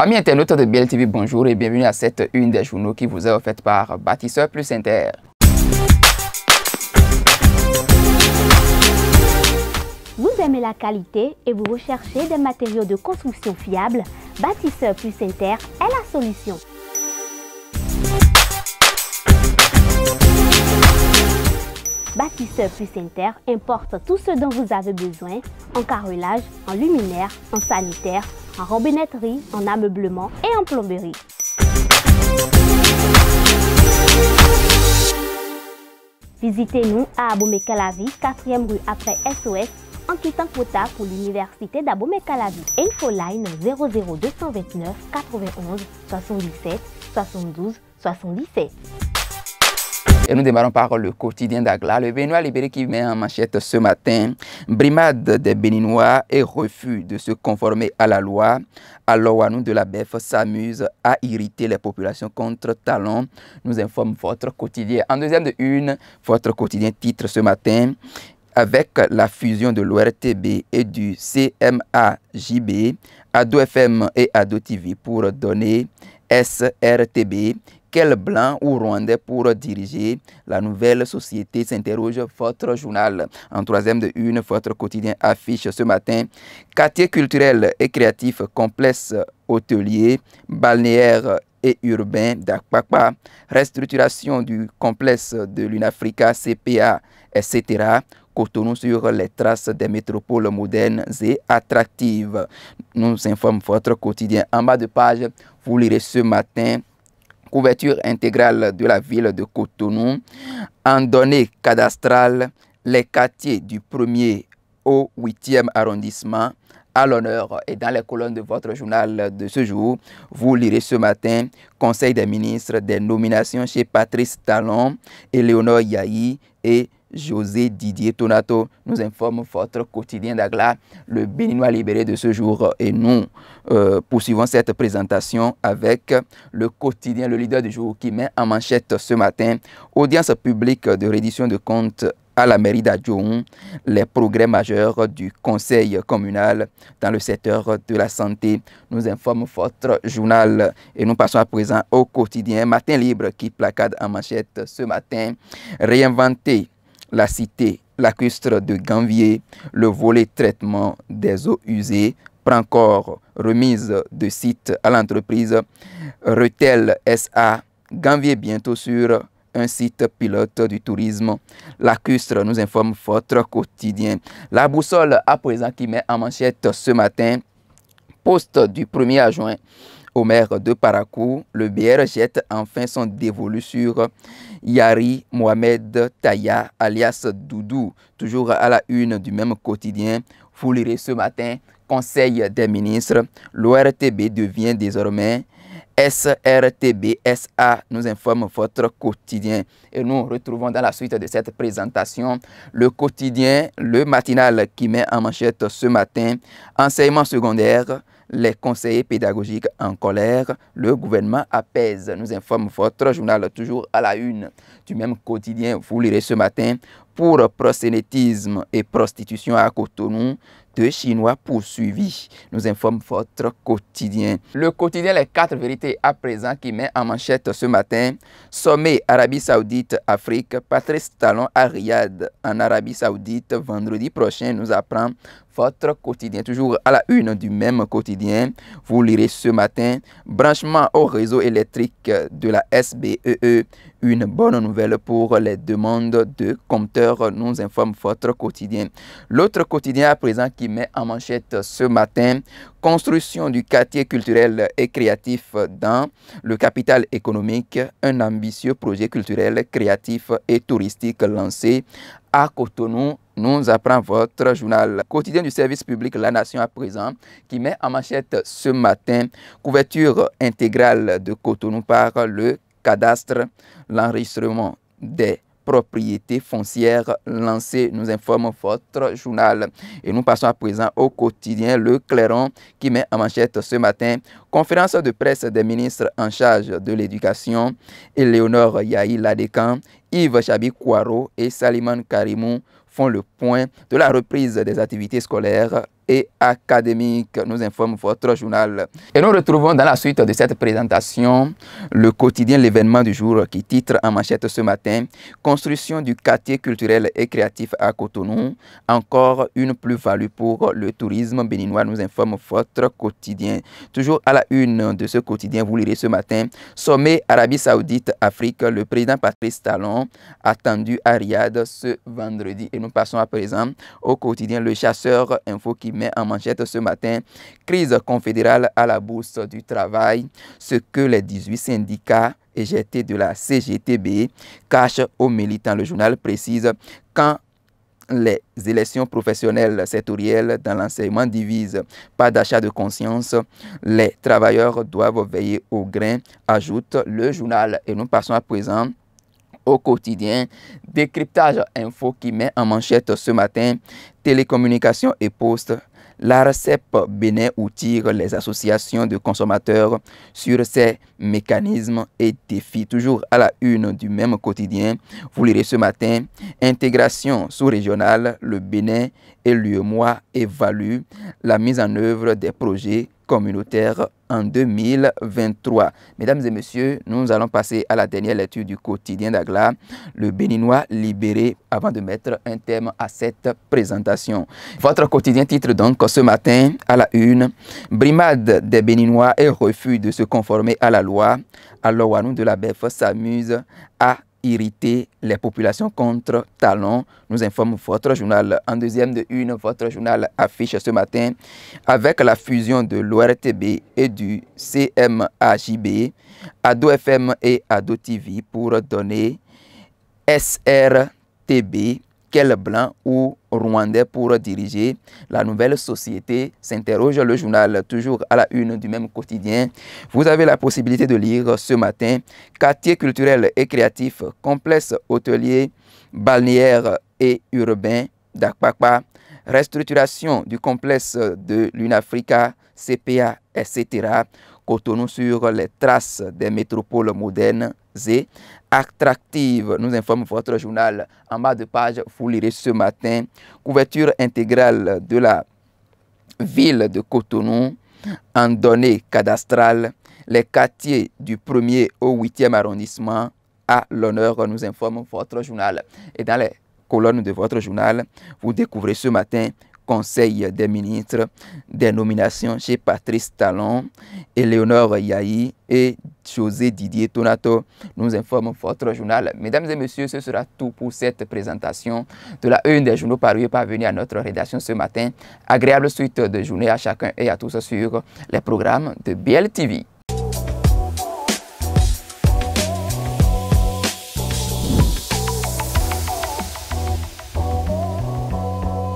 Amis internautes de BLTV, bonjour et bienvenue à cette une des journaux qui vous est offerte par Bâtisseur Plus Inter. Vous aimez la qualité et vous recherchez des matériaux de construction fiables Bâtisseur Plus Inter est la solution. Bâtisseur Plus Inter importe tout ce dont vous avez besoin en carrelage, en luminaire, en sanitaire, en robinetterie, en ameublement et en plomberie. Visitez-nous à Abomey-Calavi, 4e rue après SOS, en quittant quota pour l'université d'Abomey-Calavi. line 00229 91 77 72 77. Et nous démarrons par le quotidien d'Agla, le Béninois libéré qui met en manchette ce matin brimade des Béninois et refus de se conformer à la loi. Alors, nous de la BEF s'amuse à irriter les populations contre talent. nous informe votre quotidien. En deuxième de une, votre quotidien titre ce matin avec la fusion de l'ORTB et du CMAJB, Ado FM et Ado TV pour donner SRTB quel blanc ou rwandais pour diriger la nouvelle société s'interroge votre journal. En troisième de une, votre quotidien affiche ce matin quartier culturel et créatif complexe hôtelier, balnéaire et urbain d'Akpakpa, restructuration du complexe de l'UNAFRICA CPA, etc. Cotonou sur les traces des métropoles modernes et attractives. Nous informe votre quotidien. En bas de page, vous lirez ce matin couverture intégrale de la ville de Cotonou, en données cadastrales, les quartiers du 1er au 8e arrondissement à l'honneur. Et dans les colonnes de votre journal de ce jour, vous lirez ce matin Conseil des ministres des nominations chez Patrice Talon, Éléonore Yahi et José Didier Tonato nous informe votre quotidien d'Agla, le Béninois libéré de ce jour. Euh, et nous euh, poursuivons cette présentation avec le quotidien, le leader du jour qui met en manchette ce matin audience publique de reddition de comptes à la mairie d'Adjoun les progrès majeurs du conseil communal dans le secteur de la santé, nous informe votre journal. Et nous passons à présent au quotidien Matin Libre qui placade en manchette ce matin. Réinventer la cité lacustre de Ganvier, le volet traitement des eaux usées prend corps, remise de site à l'entreprise Retel SA, Ganvier bientôt sur un site pilote du tourisme. Lacustre nous informe votre quotidien. La boussole à présent qui met en manchette ce matin, poste du 1er juin. Au maire de Parakou, le BR jette enfin son dévolu sur Yari Mohamed Taya, alias Doudou, toujours à la une du même quotidien. Vous lirez ce matin, Conseil des ministres, l'ORTB devient désormais SRTBSA nous informe votre quotidien. Et nous retrouvons dans la suite de cette présentation le quotidien, le matinal qui met en manchette ce matin, enseignement secondaire, les conseillers pédagogiques en colère, le gouvernement apaise, nous informe votre journal toujours à la une du même quotidien. Vous lirez ce matin, pour prosénétisme et prostitution à Cotonou, deux Chinois poursuivis, nous informe votre quotidien. Le quotidien Les quatre vérités à présent qui met en manchette ce matin, sommet Arabie Saoudite-Afrique, Patrice Talon à Riyad en Arabie Saoudite, vendredi prochain, nous apprend votre quotidien. Toujours à la une du même quotidien, vous lirez ce matin, branchement au réseau électrique de la SBEE, e, une bonne nouvelle pour les demandes de compteurs, nous informe votre quotidien. L'autre quotidien à présent qui met en manchette ce matin, construction du quartier culturel et créatif dans le capital économique, un ambitieux projet culturel, créatif et touristique lancé à Cotonou nous apprend votre journal quotidien du service public La Nation à présent qui met en manchette ce matin couverture intégrale de Cotonou par le cadastre l'enregistrement des propriétés foncières lancées, nous informe votre journal. Et nous passons à présent au quotidien Le Clairon qui met en manchette ce matin conférence de presse des ministres en charge de l'éducation, Éléonore Yahi Ladekan, Yves Chabi Kouaro et Saliman Karimou font le point de la reprise des activités scolaires et académique, nous informe votre journal. Et nous retrouvons dans la suite de cette présentation le quotidien L'événement du jour qui titre en manchette ce matin Construction du quartier culturel et créatif à Cotonou, encore une plus-value pour le tourisme béninois, nous informe votre quotidien. Toujours à la une de ce quotidien, vous lirez ce matin Sommet Arabie Saoudite-Afrique, le président Patrice Talon attendu à Riyad ce vendredi. Et nous passons à présent au quotidien Le Chasseur Info qui met en manchette ce matin Crise confédérale à la bourse du travail, ce que les 18 syndicats éjectés de la CGTB cachent aux militants. Le journal précise quand les élections professionnelles sectorielles dans l'enseignement divisent. Pas d'achat de conscience. Les travailleurs doivent veiller au grain, ajoute le journal. Et nous passons à présent au quotidien. Décryptage info qui met en manchette ce matin. Télécommunications et postes. L'ARCEP Bénin outille les associations de consommateurs sur ses mécanismes et défis. Toujours à la une du même quotidien, vous lirez ce matin Intégration sous-régionale, le Bénin et l'UEMOA évaluent la mise en œuvre des projets communautaire en 2023. Mesdames et messieurs, nous allons passer à la dernière lecture du quotidien d'Agla, le Béninois libéré, avant de mettre un terme à cette présentation. Votre quotidien titre donc ce matin à la une, Brimade des Béninois et refus de se conformer à la loi. Alors, nous de la BEF s'amuse à irriter les populations contre Talon, nous informe votre journal. En deuxième de une, votre journal affiche ce matin, avec la fusion de l'ORTB et du CMAJB, AdoFM FM et Ado TV pour donner SRTB quel blanc ou rwandais pour diriger la nouvelle société s'interroge le journal toujours à la une du même quotidien. Vous avez la possibilité de lire ce matin quartier culturel et créatif, complexe hôtelier, balnéaire et urbain d'Akpakpa, restructuration du complexe de l'UNAFRICA, CPA, etc. Cotonou sur les traces des métropoles modernes et attractives, nous informe votre journal. En bas de page, vous lirez ce matin, couverture intégrale de la ville de Cotonou en données cadastrales, les quartiers du 1er au 8e arrondissement à l'honneur, nous informe votre journal. Et dans les colonnes de votre journal, vous découvrez ce matin Conseil des ministres des nominations chez Patrice Talon, Éléonore Yahi et José Didier Tonato nous informe votre journal. Mesdames et messieurs, ce sera tout pour cette présentation de la une des journaux parus parvenus à notre rédaction ce matin. Agréable suite de journée à chacun et à tous sur les programmes de BLTV.